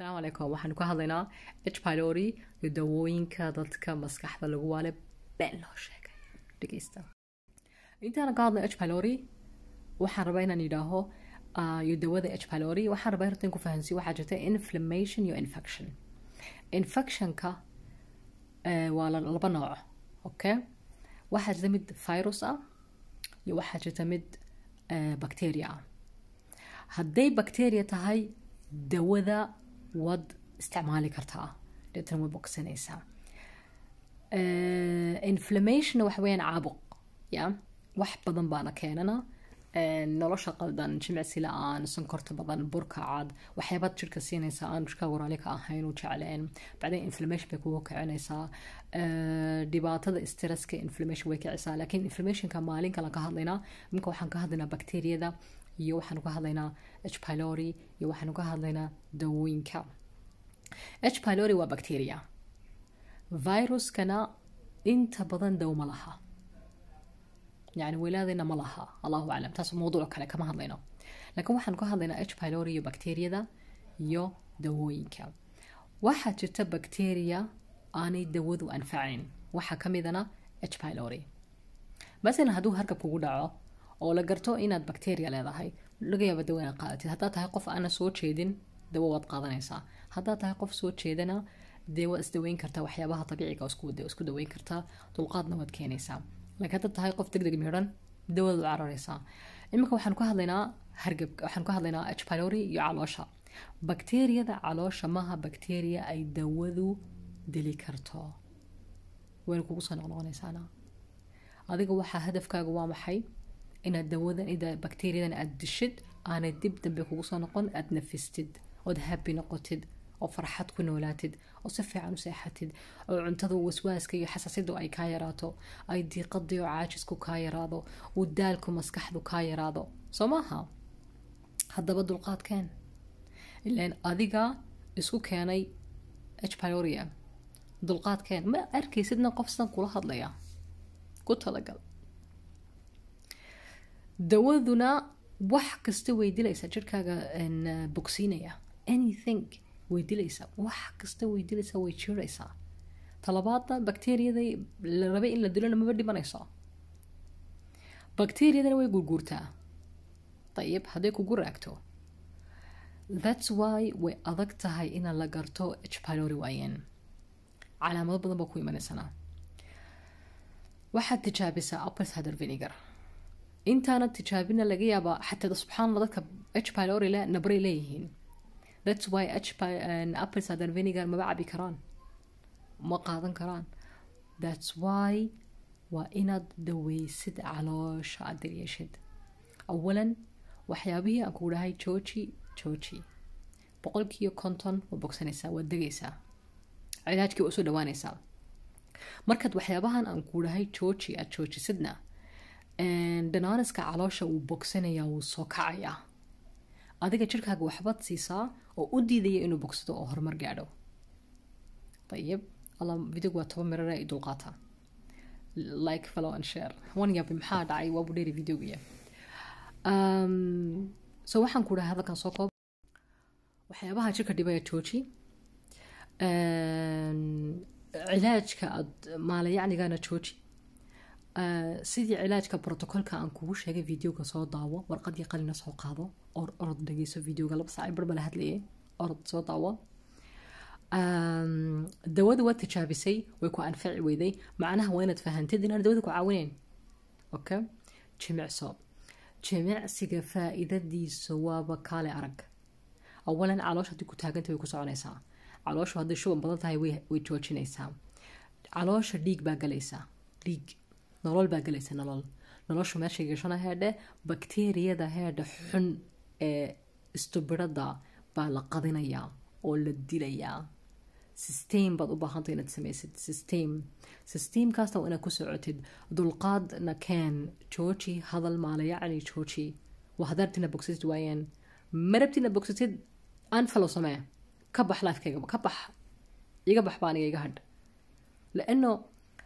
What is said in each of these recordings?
السلام عليكم waxaan ka hadlaynaa h pylori iyo dawooyinka dadka maskaxda lagu waale been loo sheegay dhegeysta intaanan ka hadlay h pylori waxaan rabaa inaan yidhaaho iyo dawada h pylori waxaan rabaa horta ku fahansiyo waxaa jirta inflammation iyo infection infectionka waa laba nooc okay waxaa jirta mid virus ah iyo waxaa jirta mid bacteria ah hadday bacteria tahay dawada ود استعمالي كرتا لترمو بوكسنيسا انفلاميشن اه، وح وين عابق يا وح بضن بانا كيننا اه، نلوشا قلدان شمع سيلان سنكرت بضن بركا عاد وحيبات شركة سينيسا آن مشكا وراليك وشعلين بعدين انفلاميشن بيكوه كعنيسا اه، ديباتا دا استرسك انفلاميشن ويكعسا لكن انفلاميشن كان مالين كلا كهضينا ممكو حان كهضينا بكتيريا دا iyo waxaan uga hadlaynaa h pylori iyo waxaan uga hadlaynaa dawooyinka h pilori waa bacteria viruskana inta badan daw ma laha يعني ولادنا ما لها الله أعلم تاسو موضوع كله كما هضينا لكن waxaan ku hadlaynaa h pilori iyo bakteeriyada iyo dawooyinka waxaa jirta bakteeriya aanay dawadu anfacayn waxaa ka midana h pilori masalan hadduu harkab kugu dhaco oo la garto inaad bacteria leedahay laga yaaba dawa inaad qaadatid haddaad tahay qof aana soo jeedin dawo waad qaadanaysaa haddaad tahay qof soo jeedana dee waa isdaweyn kartaa waxyaabaha dabiiciga ah isku daweyn kartaa dulqaadna waad keenaysaa laakiin haddaad tahay qof deg deg miidhan u cararaysaa iminka waxaan ku hadlaynaa hargabka waxaan ku hadlaynaa epilori iyo caloosha bakteeriyada caloosha maaha bakteriya ay dawadu deli karto wayna kugu soo noqnoqonaysaana adiga waxaa hadafkaaga waa maxay inaad dawadan bakteriyadan aada dishid aanay dib dambe kugu soo noqon aada nafistid ood habi noqotid oo farxad ku noolaatid oo si fiican u seexatid oo cuntada waswaaska iyo xasaasiyadu ay kaa yaraato ay diiqadiyo caajisku kaa yaraado uu daalku maskaxdu kaa yaraado soo maaha haddaba dulqaadkeen ilan adiga isku keenay hbroria dulqaadkeen ma arkaysidna qof sidan kula hadlaya ku talagal dawaduna wax kasta way dilaysa jirkaaga bogsiinaya anything way dilaysa wax kasta way dilaysaa way jiraysaa talabaadna bakteriyada la rabay in la dilona maba dhimanayso bakteriyadana way gurguurtaa ayib hadday kugu raagto thats why way adag tahay inaan la garto jpilori waayeen calaamado badan baa ku imanaysanaa waxaad tijaabisaa apple cider vinegar intaana tijaabina laga yaabaa xataa subxaanalla dadka h pilorila nabray leeyihiin thats why h apples hadan venigar maba cabi karaan ma qaadan karaan thats why waa inaad daweysid caloosha aad daryeeshid awalan waxyaabihii aan ku dhahay joji georgi boqolkiiyo konton waa bogsanaysaa waad degaysaa cilaajkii waa usoo dhawaanaysaa markaad waxyaabahan aan ku dhahay georgi aad joojisidna danaanaska caloosha uu bogsanayaa wuu soo kacayaa adiga jirkaaga waxbaad siisaa oo u diidaya inuu bogsado oo horumar gaadho ayib alla vidig waa toban mirara i dulqaataa like fellow and share wan yaabay maxaa dhacay waabu dheeri videogiya so waxaan ku dhahay hadalkan soo koob waxyaabaha jirka dhibaya jooji cilaajka aad maala yacnigana jooji sidii cilaajka brotocolka aan kugu sheegay videoga soo daawo warqadii qalina soo qaado or orod dhageyso videoga laba saac barbala hadlaye orod soo daawo dawada waa tijaabisay way ku anfaci weyday macnaha waa inaad fahantid inaan dawada ku caawinayn okay jimicso jimicsiga faa'iidadiisa waaba kaale arag awalan caloosha haddii ku taaganta way ku soconaysaa calooshu hadday shuban badan tahay way joojinaysaa caloosha dhiig baa galaysaa dhiig nolol baa galaysa nolol noloshu meeshay gashana heedhe bakteriyada heedha xun ee istubirada baa la qadinayaa oo la dilayaa system baad u baahanta inaad samaysid system systemkaasta waa inaad ku socotid dulqaadna keen jooji hadal maala yacni jooji waa hadaartiina bogsasid waayeen marabtiina bogsatid anfalo samee ka bax lifekayga ka bax iga bax baa iga hadh laano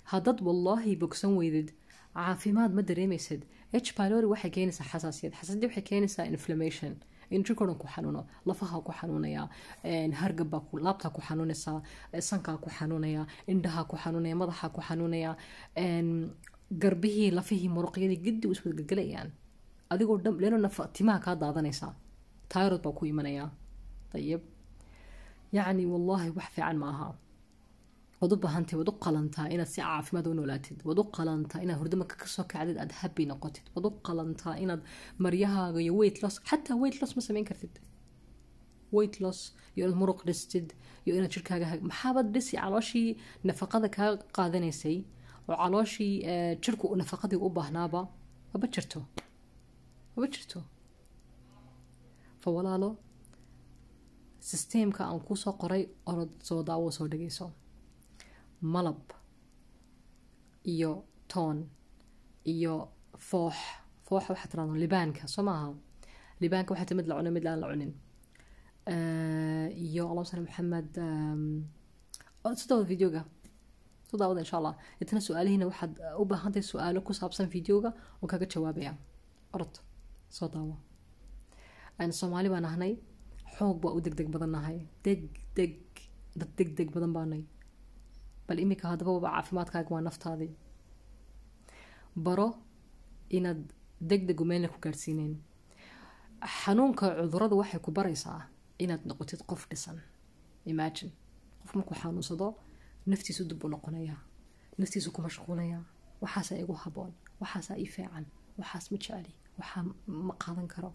هاداد والله بوكسون ويدد caafimaad ma dareemaysid h pilori waxay keenaysaa xasaasiyad xasaasadii waxay keenaysaa inflammation intricodon ku xanuuno lafaha ku xanuunaya hargaba laabtaa ku xanuunaysaa sankaa ku xanuunaya indhaha ku xanuunaya madaxa ku xanuunaya garbihii lafihii muruqyadii giddi isku gelgelayaan adigoo dham leeno nafa timaha kaa daadanaysaa tayrod baa ku imanaya ayib yacni wallaahi wax fiican ma aha waad u baahantay waad u qalantaa inaad si caafimaad u noolaatid waad u qalantaa inaad hurdamaka kasoo kacdid aad habi noqotid waad u qalantaa inaad maryahaaga iyo weyght loss xataa weyght loss ma samayn kartid weyght loss iyo inaad muruq dhistid iyo inaad jirkaaga maxaabaad dhisi calooshii nafaqada kaa qaadanaysay oo calooshii eh, jirku nafaqadii u baahnaaba waba jirto waba jirto fa walaalo sisteemka aan kuusoo qoray oonad soo daawo soo dhagayso malab iyo toon iyo foox foox waxaa tiraado libaanka soo maaha libaanka waxaa ti mid la cuno mid aan la cunin iyo allahum sali maxamed soo daawada videoga soo daawada insha allah itana su-aalihiina waxaad u baahantahay su-aalo ku saabsan videoga oo kaga jawaabaya orod soo daawo soomaali baan ahnay xoog baa u degdeg deg badan nahay deg deg dad deg badan baa bal iminka hadabawaba caafimaadkaaga waa naftaadii baro inaad degdegu degu meelna ku gaadhsiineyn xanuunka cudurada waxay ku baraysaa inaad noqotid qof dhisan imagine qof markuu xanuunsado naftiisu dib u noqonayaa naftiisu ku mashquulayaa waxaasaa igu haboon waxaasaa ii fiican waxaas ma jeceli waxaa ma qaadan karo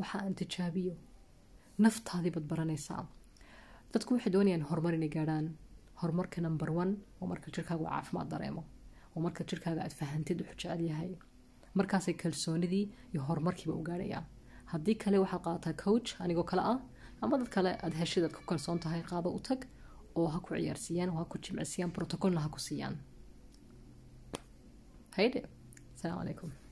waxaa aan tijaabiyo naftaadii baad baranaysaa dadku waxay doonayaan horumar inay gaadhaan horumarka number one oo marka jirkaaga uu caafimaad dareemo oo marka jirkaaga aad fahantid wuxuu jecel yahay markaasay kalsoonidii iyo horumarkiiba u gaadhayaan haddii kale waxaad qaadataa coach anigoo kale ah ama dad kale aad heshid aad ku kalsoon tahay qaado u tag oo ha ku ciyaarsiiyaan oo ha ku jimcisiiyaan protocolna ha ku siiyaan hayde asalaamu calaykum